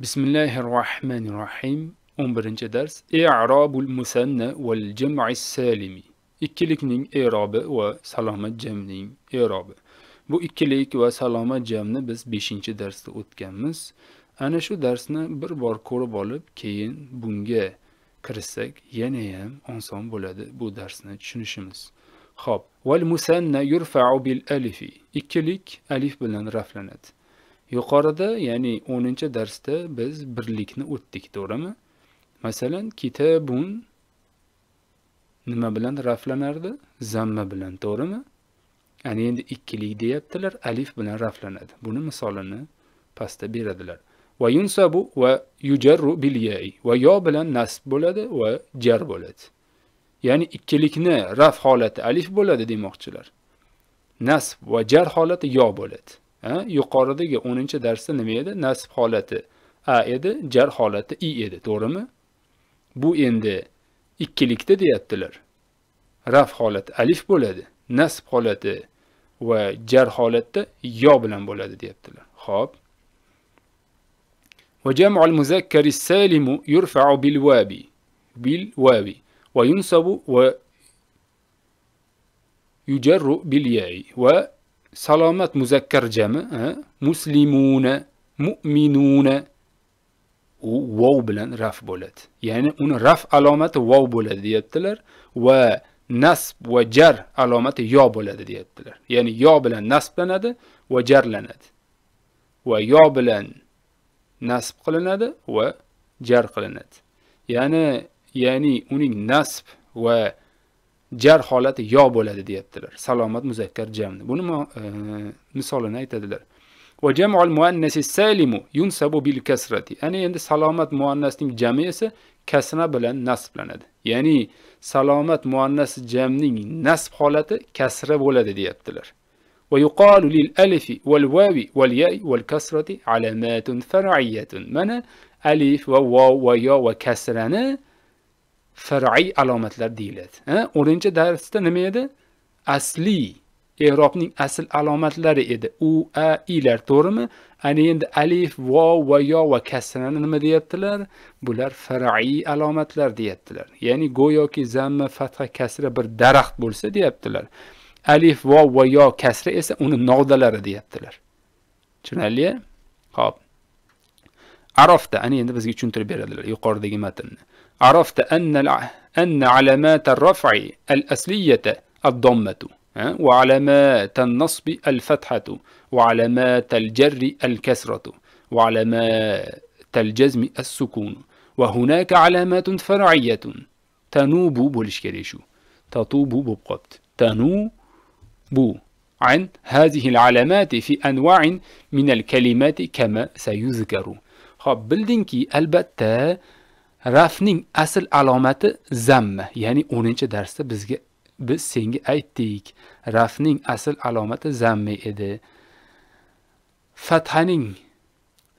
Bismillahir Rahmanir Rahim. 11 dars I'robul musanna val jam'i salimi. Ikkilikning i'robi va salomat jamning i'robi. Bu ikkilik va salomat jamni biz 5-darsda o'tganmiz. Ana shu darsni bir bor ko'rib olib, keyin bunga kirsak, yana ham oson bo'ladi bu darsni tushunishimiz. Xo'p, val musanna yurfa'u bil alifi. Ikkilik alif bilan raflanadi. yuqorida ya'ni 10 darsda biz birlikni o'tdik to'g'rimi masalan kitabun nima bilan raflanardi zamma bilan to'g'rimi ya'ni endi ikkilik deyaptilar alif bilan raflanadi buni misolini pastda beradilar va yunsabu va yujarru bil yai va yo bilan nasb bo'ladi va jar bo'ladi ya'ni ikkilikni raf holati alif bo'ladi demoqchilar nasb va jar holati yo bo'ladi yuqoridagi 10 darsda nima edi nasb holati a edi jar holati i edi to'g'rimi bu endi ikkilikda deyaptilar raf holati alif bo'ladi nasb holati va jar holatda yo bilan bo'ladi deyaptilar Xo'p. va jam'ul muzakkari salimu yurfa'u bil vabi bil vabi va yunsabu va bil ya'i va salomat muzakkar jami muslimuna mu'minuna u vov bilan raf bo'ladi ya'ni uni raf alomati vov bo'ladi deyaptilar va nasb va jar alomati yo bo'ladi deyaptilar ya'ni yo bilan nasblanadi va jarlanadi va yo bilan nasb qilinadi va jar qilinadi ya'ni ya'ni uning nasb va jar holati yo bo'ladi deyaptilar salomat muzakkar jamni buni e, misolini aytadilar va jamul bil kasrati ya'ni endi salomat muannasning jami esa kasra bilan nasblanadi ya'ni salomat muannas jamning nasb holati kasra bo'ladi deyaptilar mana alif va vov va yo va kasrani far'iy alomatlar deyiladi. 10-chi darsda nima edi? Asli i'robning asl alomatlari edi. U, a, ilar to'g'rimi? Ani endi alif, vav va yo va kasrani nima deyaptilar? Bular far'iy alomatlar deyaptilar. Ya'ni go'yoki zamma, fatha, kasra bir daraxt bo'lsa deyaptilar. Alif, vav va yo kasra esa uni nodalari deyaptilar. Tushunarli? Xo'p. عرفت يعني بس چون يقاردagi متن عرفت أن أن علامات الرفع الأصلية الضمة وعلامات النصب الفتحة وعلامات الجر الكسرة وعلامات الجزم السكون وهناك علامات فرعية تنوب بولشكريشو تطوب ببقبت تنوب عن هذه العلامات في أنواع من الكلمات كما سيذكر Xo'p, bildingki, albatta rafning asl alomati zamma. Ya'ni 10-darsda bizga biz senga aytdik, rafning asl alomati zamma edi. Fathaning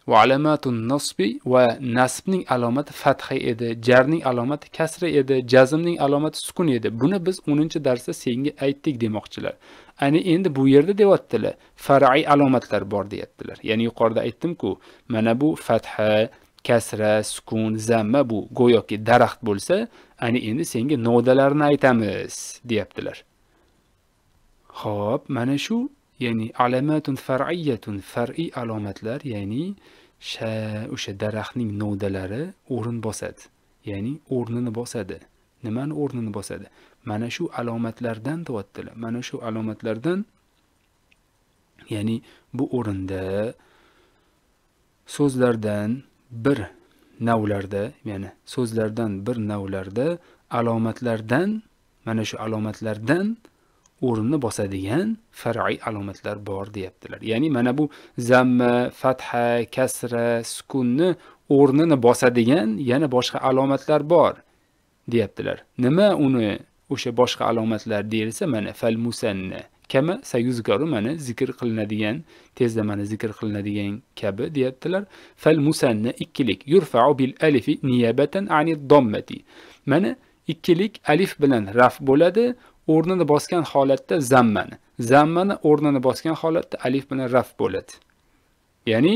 va alamatun nasbi va nasbning alomati fatha edi, jarning alomati kasra edi, jazmning alomati sukun edi. Buni biz 10-darsda senga aytdik demoqchilar. ani endi bu yerda deyaptilar far'iy alomatlar bor deyaptilar ya'ni yuqorida aytdimku mana bu fatha kasra sukun zamma bu go'yoki daraxt bo'lsa ani endi senga nodalarni aytamiz deyaptilar Xo'p, mana shu, ya'ni alamatun far'iyatun far'iy alomatlar, ya'ni sha o'sha daraxtning nodalari o'rin bosadi, ya'ni o'rnini bosadi. nimani o'rnini bosadi mana shu alomatlardan deyaptilar mana shu alomatlardan ya'ni bu o'rinda so'zlardan bir navlarda ya'ni so'zlardan bir navlarda alomatlardan mana shu alomatlardan o'rinni bosadigan far'iy alomatlar bor deyaptilar ya'ni mana bu zamma fatha kasra sukunni o'rnini bosadigan yana boshqa alomatlar bor deyaptilar. Nima uni o'sha boshqa alomatlar deyilsa, mana fal musanna kama sayuzgaru mana zikr qilinadigan, tezda mana zikr qilinadigan kabi deyaptilar. Fal musanna ikkilik yurfa'u bil alifi niyabatan ani dommati. Mana ikkilik alif bilan raf bo'ladi, o'rnini bosgan holatda zammani. Zammani o'rnini bosgan holatda alif bilan raf bo'ladi. Ya'ni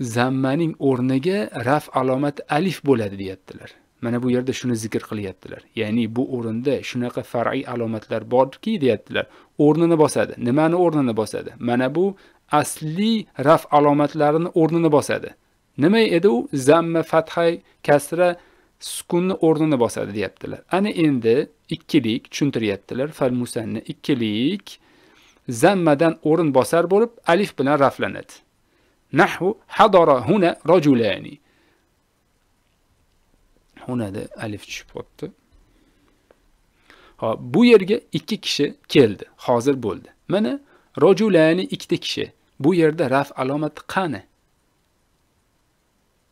zammaning o'rniga raf alomati alif bo'ladi deyaptilar mana bu yerda shuni zikr qilyaptilar ya'ni bu o'rinda shunaqa far'iy alomatlar borki deyaptilar o'rnini bosadi nimani o'rnini bosadi mana bu asli raf alomatlarini o'rnini bosadi nima edi u zamma fathay kasra sukunni o'rnini bosadi deyaptilar ana endi ikkilik tushuntiryaptilar fal musanni ikkilik zammadan o'rin bosar bo'lib alif bilan raflanadi نحو حضر هنا رجلان هنا da alif tushib qolibdi hop bu yerga ikki kishi keldi hozir bo'ldi mana rojulani ikkita kishi bu yerda raf alomati qani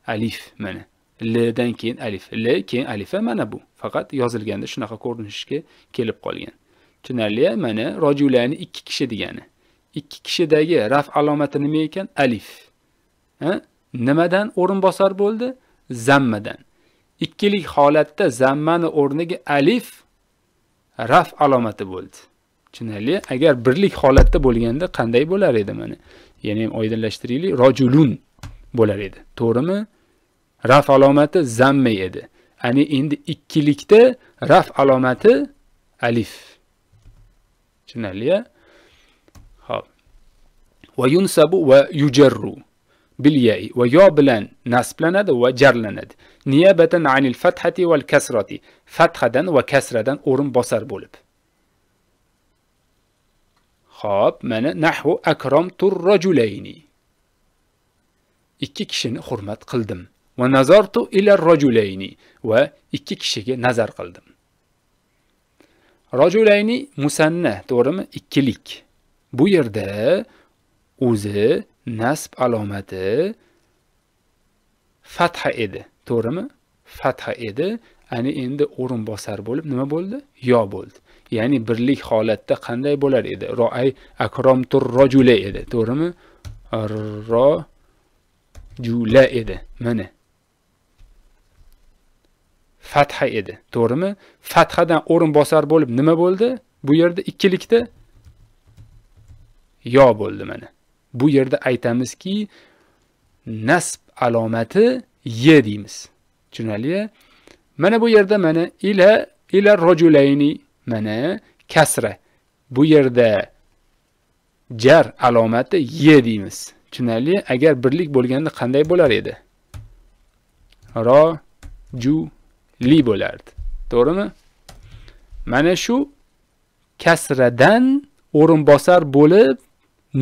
alif mana ldan keyin alif l keyin alifa mana bu faqat yozilganda shunaqa ko'rinishga kelib qolgan tushunarli mana rojulani ikki kishi degani ikki kishidagi raf alomati nima ekan alif nimadan o'rinbosar bo'ldi? Zammadan. Ikkilik holatda zammani o'rniga alif raf alomati bo'ldi. Tushunarli? Agar birlik holatda bo'lganda qanday bo'lar edi mana? Ya'ni oydinlashtiraylik, rojulun bo'lar edi. To'g'rimi? Raf alomati zamma edi. Ya'ni endi ikkilikda raf alomati alif. Tushunarli? Xo'p. Va yunsabu va yujarru. بالياي va بلان bilan nasblanadi va jarlanadi niyabatan anil fathati وكسرة kasrati fathadan va kasradan o'rin bosar bo'lib Xo'p, mana nahvu akramtur rajulayni ikki kishini hurmat qildim va nazartu ila rajulayni va ikki kishiga nazar qildim rojulayni musanna to'g'rimi ikkilik bu yerda o'zi nasb alomati fatha edi to'g'rimi fatha edi ani endi o'rinbosar bo'lib nima bo'ldi yo bo'ldi ya'ni birlik holatda qanday bo'lar edi roay akrom tur rojula edi to'g'rimi ro jula edi mana fatha edi to'g'rimi fathadan o'rinbosar bo'lib nima bo'ldi bu yerda ikkilikda yo bo'ldi mana bu yerda aytamizki nasb alomati ye deymiz. Tushunarli? Mana bu yerda mana ila ila rojulayni mana kasra. Bu yerda jar alomati ye deymiz. Tushunarli? Agar birlik bo'lganda qanday bo'lar edi? Ro ju li bo'lardi. To'g'rimi? Mana shu kasradan o'rinbosar bo'lib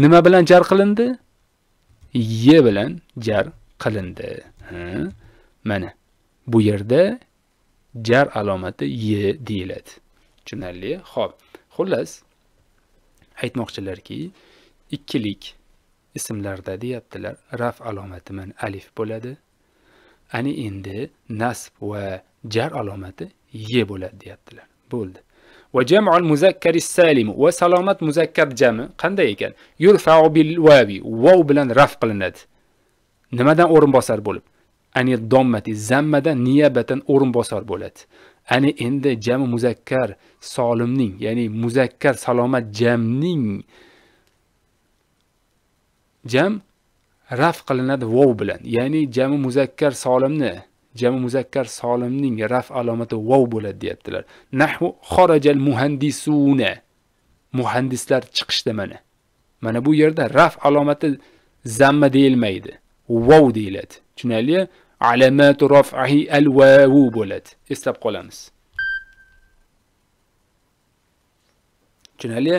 nima bilan jar qilindi? Ye bilan jar qilindi. Mana bu yerda jar alomati ye deyiladi. Tushunarli? Xo'p. Xullas aytmoqchilarki, ikkilik ismlarda deyaptilar raf alomati mana alif bo'ladi ani endi nasb va jar alomati ye bo'ladi deyaptilar bo'ldi va jam'ul muzakkar salim va salomat muzakkar jami qanday ekan yurfa'u bil vavi vav bilan raf qilinadi nimadan o'rinbosar bo'lib ani dommati zammadan niyabatan o'rinbosar bo'ladi ani endi jami muzakkar solimning ya'ni muzakkar salomat jamning jam raf qilinadi vov bilan ya'ni jami muzakkar solimni jami muzakkar solimning raf alomati vov bo'ladi deyaptilar nahu xorajal muhandisuna muhandislar chiqishdi mana mana bu yerda raf alomati zamma deyilmaydi vov deyiladi tushunarli alamatu rafahi al vavu bo'ladi eslab qolamiz tushunarli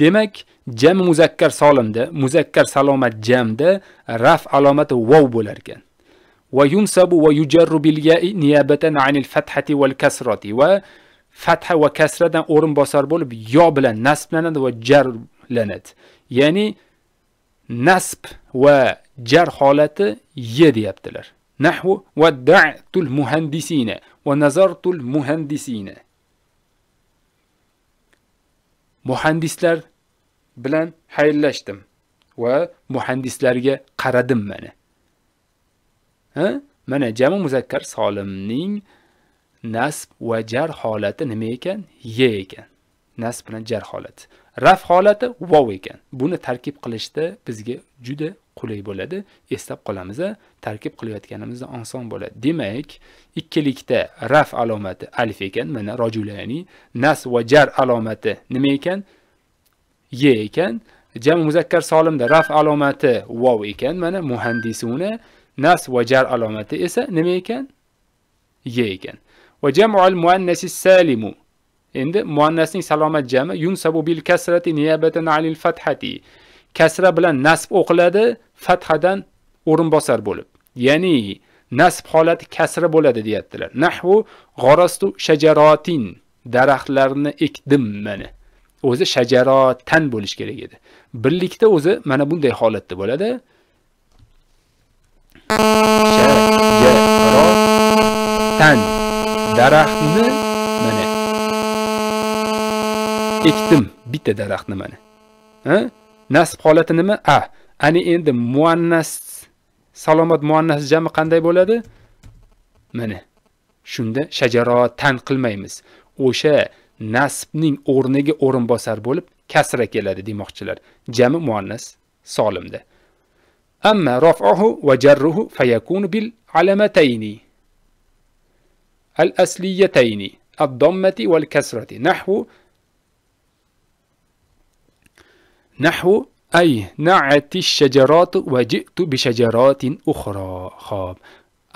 demak jam muzakkar solimda muzakkar salomat jamda raf alomati vov bo'lar ekan وينسب ويجر بالياء نيابة عن الفتحة والكسرة وفتحة وكسرة أورن بصر لنا يعبلن جر لنا يعني نسب وجر حالة أبتلر نحو ودعت المهندسين ونظرت المهندسين مهندسلر بلن حيلشتم va muhandislarga qaradim mana jami muzakkar solimning nasb va jar holati nima ekan ye ekan nasb bilan jar holati raf holati vov ekan buni tarkib qilishda bizga juda qulay bo'ladi eslab qolamiz tarkib qilayotganimizda oson bo'ladi demak ikkilikda raf alomati alif ekan mana ya'ni nas va jar alomati nima ekan ye ekan jami muzakkar solimda raf alomati vov ekan mana muhandisuna nas va jar alomati esa nima ekan ye ekan va jamual muannasi salimu endi muannasning salomat jami yunsabu bil kasrati niyabatan alil fathati kasra bilan nasb o'qiladi fathadan o'rinbosar bo'lib ya'ni nasb holati kasra bo'ladi deyaptilar nahvu g'orastu shajarotin daraxtlarni ekdim mana o'zi shajarotan bo'lishi kerak edi birlikda o'zi mana bunday holatda bo'ladi tan daraxtni mana ekdim bitta daraxtni mana ha nasb holati nima a ana endi muannas salomat muannas jami qanday bo'ladi mana shunda shajarot tan qilmaymiz o'sha nasbning o'rniga o'rinbosar bo'lib kasra keladi demoqchilar jami muannas solimda أما رفعه وجره فيكون بالعلمتين الأصليتين الضمة والكسرة نحو نحو أي نعت الشجرات وجئت بشجرات أخرى خاب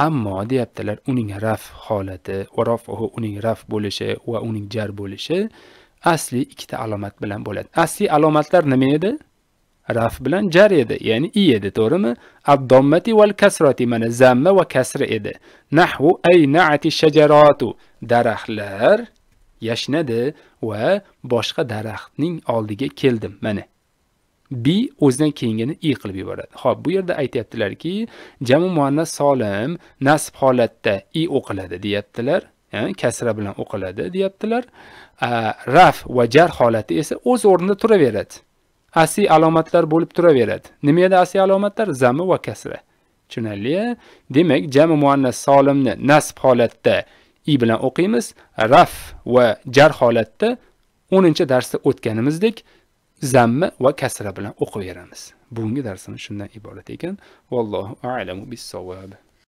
أما دي أبتلر أونين رف خالة ورفعه أونين رف بولش وأونين جر بولش أصلي إكتا علامات بلن بولد أصلي علامات لر نميده؟ raf bilan jar edi, ya'ni i edi, to'g'rimi? abdommati val kasrati mana zamma va kasra edi. Nahvu ayna'ati shajaratu daraxtlar yashnadi va boshqa daraxtning oldiga keldim mana. bi o'zidan keyingini i qilib yuboradi. ho'p bu yerda aytyaptilarki jami muannas solim nasb holatda i o'qiladi, deyaptilar. kasra bilan o'qiladi deyaptilar raf va jar holati esa o'z o'rnida turaveradi asiy alomatlar bo'lib turaveradi nima edi asiy alomatlar zami va kasra tushunarli demak jami muannas solimni nasb holatda i bilan o'qiymiz raf va jar holatda o'ninchi darsda o'tganimizdek zammi va kasra bilan o'qiveramiz bugungi darsimiz shundan iborat ekan vallohu a'lamu bis